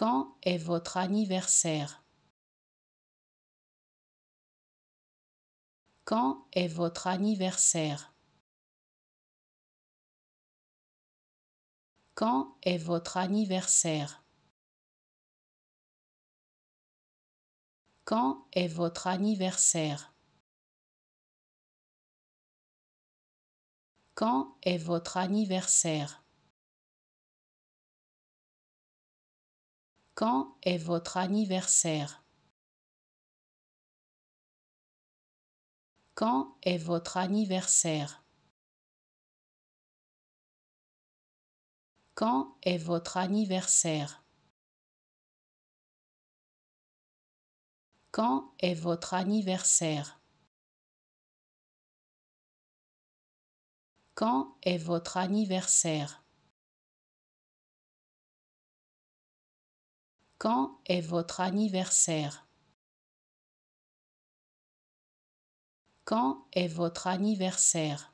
quand est votre anniversaire Quand est votre anniversaire Quand est votre anniversaire Quand est votre anniversaire Quand est votre anniversaire quand est votre anniversaire Quand est votre anniversaire Quand est votre anniversaire Quand est votre anniversaire Quand est votre anniversaire Quand est votre anniversaire Quand est votre anniversaire